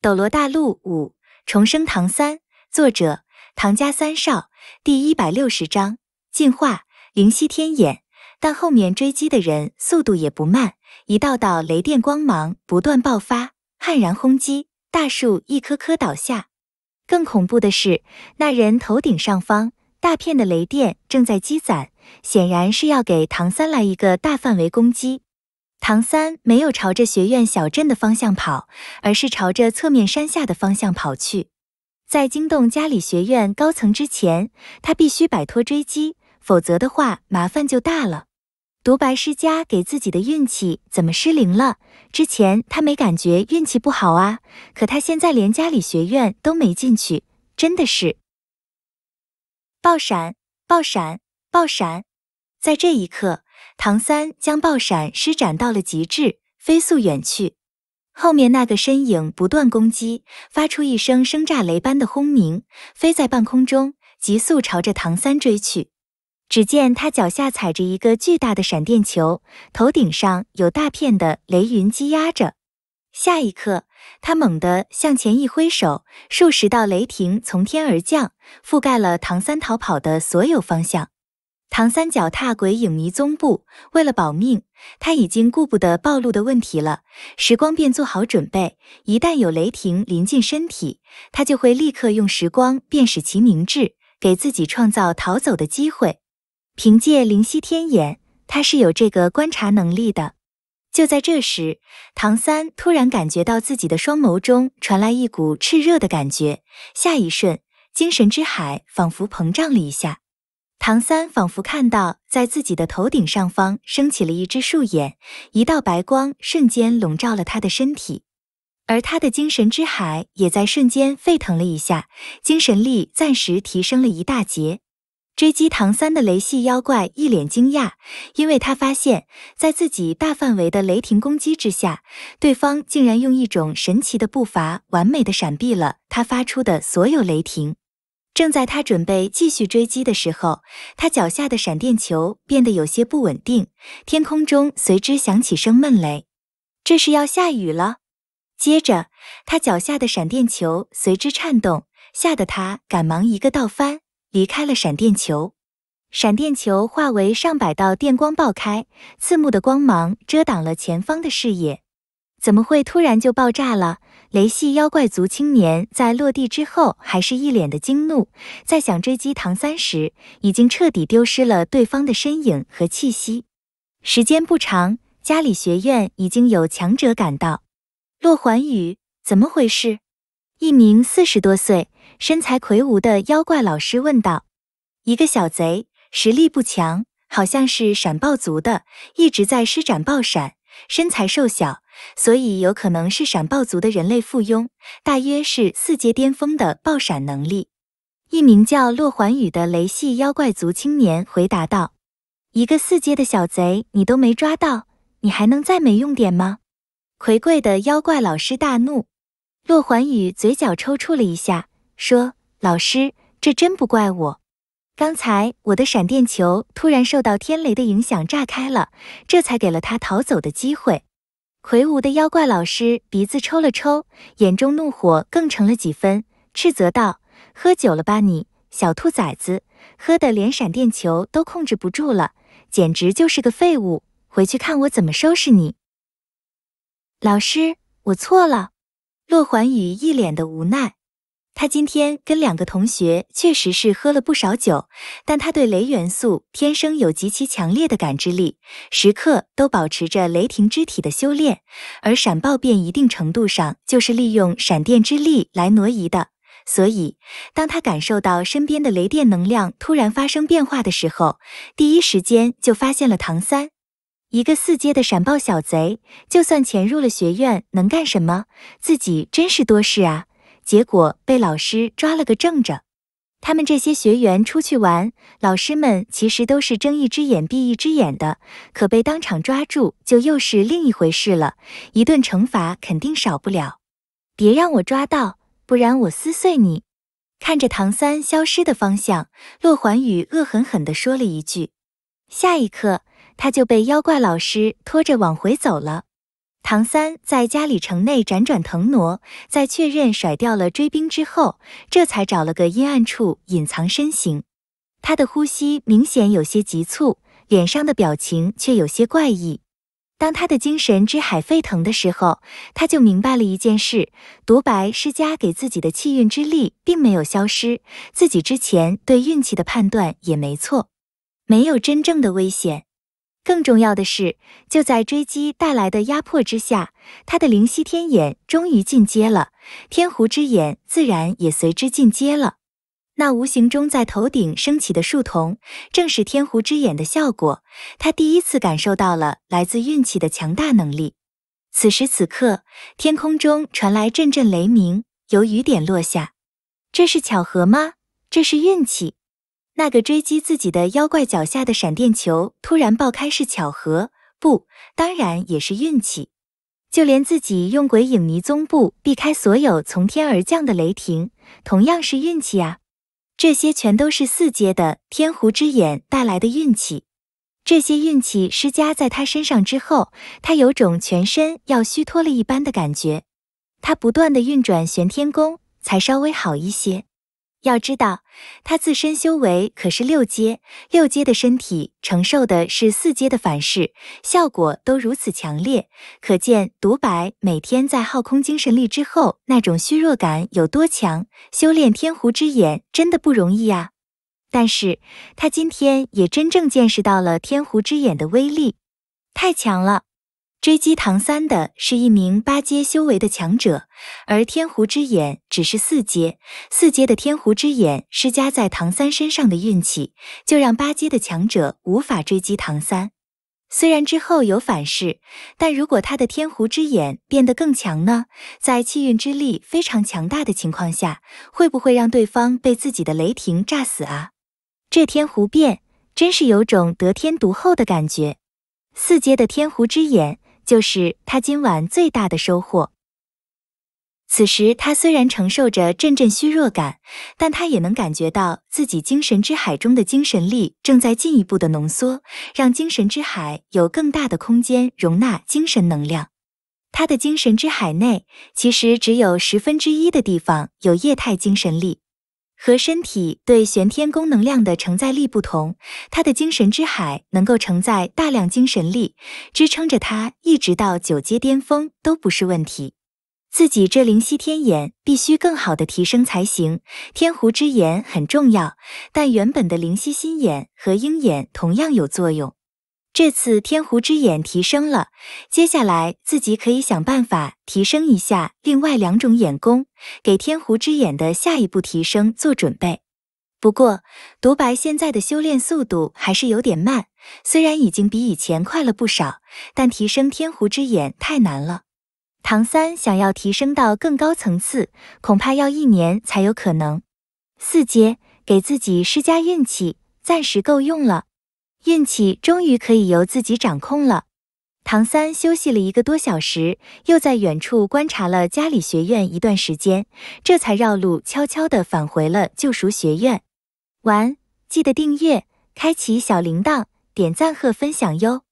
斗罗大陆五重生唐三，作者唐家三少，第一百六十章进化灵犀天眼。但后面追击的人速度也不慢，一道道雷电光芒不断爆发，悍然轰击大树，一棵棵倒下。更恐怖的是，那人头顶上方大片的雷电正在积攒，显然是要给唐三来一个大范围攻击。唐三没有朝着学院小镇的方向跑，而是朝着侧面山下的方向跑去。在惊动家里学院高层之前，他必须摆脱追击，否则的话麻烦就大了。独白：师家给自己的运气怎么失灵了？之前他没感觉运气不好啊，可他现在连家里学院都没进去，真的是爆闪、爆闪、爆闪！在这一刻。唐三将爆闪施展到了极致，飞速远去。后面那个身影不断攻击，发出一声声炸雷般的轰鸣，飞在半空中，急速朝着唐三追去。只见他脚下踩着一个巨大的闪电球，头顶上有大片的雷云积压着。下一刻，他猛地向前一挥手，数十道雷霆从天而降，覆盖了唐三逃跑的所有方向。唐三脚踏鬼影迷踪步，为了保命，他已经顾不得暴露的问题了。时光便做好准备，一旦有雷霆临近身体，他就会立刻用时光便使其凝滞，给自己创造逃走的机会。凭借灵犀天眼，他是有这个观察能力的。就在这时，唐三突然感觉到自己的双眸中传来一股炽热的感觉，下一瞬，精神之海仿佛膨胀了一下。唐三仿佛看到，在自己的头顶上方升起了一只树眼，一道白光瞬间笼罩了他的身体，而他的精神之海也在瞬间沸腾了一下，精神力暂时提升了一大截。追击唐三的雷系妖怪一脸惊讶，因为他发现，在自己大范围的雷霆攻击之下，对方竟然用一种神奇的步伐，完美的闪避了他发出的所有雷霆。正在他准备继续追击的时候，他脚下的闪电球变得有些不稳定，天空中随之响起声闷雷，这是要下雨了。接着，他脚下的闪电球随之颤动，吓得他赶忙一个倒翻，离开了闪电球。闪电球化为上百道电光爆开，刺目的光芒遮挡了前方的视野。怎么会突然就爆炸了？雷系妖怪族青年在落地之后还是一脸的惊怒，在想追击唐三时，已经彻底丢失了对方的身影和气息。时间不长，家里学院已经有强者赶到。洛环宇，怎么回事？一名四十多岁、身材魁梧的妖怪老师问道：“一个小贼，实力不强，好像是闪爆族的，一直在施展爆闪，身材瘦小。”所以有可能是闪爆族的人类附庸，大约是四阶巅峰的爆闪能力。一名叫洛环宇的雷系妖怪族青年回答道：“一个四阶的小贼，你都没抓到，你还能再没用点吗？”魁贵的妖怪老师大怒。洛环宇嘴角抽搐了一下，说：“老师，这真不怪我。刚才我的闪电球突然受到天雷的影响炸开了，这才给了他逃走的机会。”魁梧的妖怪老师鼻子抽了抽，眼中怒火更盛了几分，斥责道：“喝酒了吧，你小兔崽子，喝的连闪电球都控制不住了，简直就是个废物！回去看我怎么收拾你！”老师，我错了。”洛环宇一脸的无奈。他今天跟两个同学确实是喝了不少酒，但他对雷元素天生有极其强烈的感知力，时刻都保持着雷霆之体的修炼，而闪爆变一定程度上就是利用闪电之力来挪移的，所以当他感受到身边的雷电能量突然发生变化的时候，第一时间就发现了唐三，一个四阶的闪爆小贼，就算潜入了学院能干什么？自己真是多事啊！结果被老师抓了个正着，他们这些学员出去玩，老师们其实都是睁一只眼闭一只眼的，可被当场抓住就又是另一回事了，一顿惩罚肯定少不了。别让我抓到，不然我撕碎你！看着唐三消失的方向，洛环宇恶狠狠地说了一句，下一刻他就被妖怪老师拖着往回走了。唐三在嘉里城内辗转腾挪，在确认甩掉了追兵之后，这才找了个阴暗处隐藏身形。他的呼吸明显有些急促，脸上的表情却有些怪异。当他的精神之海沸腾的时候，他就明白了一件事：独白施加给自己的气运之力并没有消失，自己之前对运气的判断也没错，没有真正的危险。更重要的是，就在追击带来的压迫之下，他的灵犀天眼终于进阶了，天狐之眼自然也随之进阶了。那无形中在头顶升起的树瞳，正是天狐之眼的效果。他第一次感受到了来自运气的强大能力。此时此刻，天空中传来阵阵雷鸣，有雨点落下。这是巧合吗？这是运气。那个追击自己的妖怪脚下的闪电球突然爆开是巧合不？当然也是运气。就连自己用鬼影迷踪步避开所有从天而降的雷霆，同样是运气啊！这些全都是四阶的天狐之眼带来的运气。这些运气施加在他身上之后，他有种全身要虚脱了一般的感觉。他不断的运转玄天功，才稍微好一些。要知道，他自身修为可是六阶，六阶的身体承受的是四阶的反噬，效果都如此强烈，可见独白每天在耗空精神力之后，那种虚弱感有多强。修炼天狐之眼真的不容易啊！但是，他今天也真正见识到了天狐之眼的威力，太强了。追击唐三的是一名八阶修为的强者，而天狐之眼只是四阶。四阶的天狐之眼施加在唐三身上的运气，就让八阶的强者无法追击唐三。虽然之后有反噬，但如果他的天狐之眼变得更强呢？在气运之力非常强大的情况下，会不会让对方被自己的雷霆炸死啊？这天狐变真是有种得天独厚的感觉。四阶的天狐之眼。就是他今晚最大的收获。此时，他虽然承受着阵阵虚弱感，但他也能感觉到自己精神之海中的精神力正在进一步的浓缩，让精神之海有更大的空间容纳精神能量。他的精神之海内，其实只有十分之一的地方有液态精神力。和身体对玄天功能量的承载力不同，他的精神之海能够承载大量精神力，支撑着他一直到九阶巅峰都不是问题。自己这灵犀天眼必须更好的提升才行。天狐之眼很重要，但原本的灵犀心眼和鹰眼同样有作用。这次天狐之眼提升了，接下来自己可以想办法提升一下另外两种眼功，给天狐之眼的下一步提升做准备。不过，独白现在的修炼速度还是有点慢，虽然已经比以前快了不少，但提升天狐之眼太难了。唐三想要提升到更高层次，恐怕要一年才有可能。四阶，给自己施加运气，暂时够用了。运气终于可以由自己掌控了。唐三休息了一个多小时，又在远处观察了家里学院一段时间，这才绕路悄悄地返回了救赎学院。完，记得订阅、开启小铃铛、点赞和分享哟。